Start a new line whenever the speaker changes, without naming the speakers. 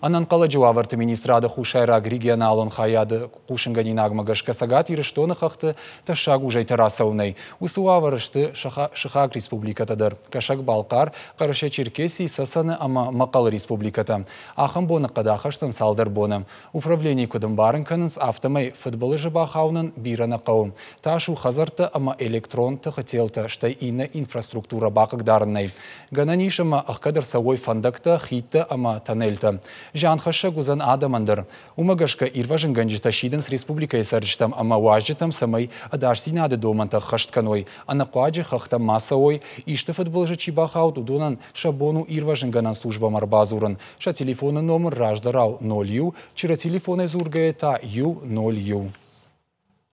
қала жуавырты министрады хушайраг регионалын хаяды қушынғанин агмагаш касагат ирыштоны хақты ташаг ужай тарасауны. Усуавырышты Шихак республикатадыр. Кашак Балқар, Қарыша Черкесий, Сасаны ама Мақал республиката. Ақын боны қадақырсын салдыр боны. Управление күдім барын кінінс автомай футболы жыба хауның бирана қауым. Ташу қазарты ама электрон тықытелті штай ины инфраструктура бақығдарынай. Гананишыма аққадар сауой фандакта хитті ама тоннельті жанхаша гузан адамандыр. Умагашка ирважын ганжита шиденс республика есаржитам ама важитам самай адарсина ады доманта хаштканой. Ана куаджи хахта ой, ишты футболжы чибахаут удонан шабону ирважын ганан служба марбазурын. Ша телефоны номер раждарау 0 ю, чира телефоны зургая та ю 0 ю.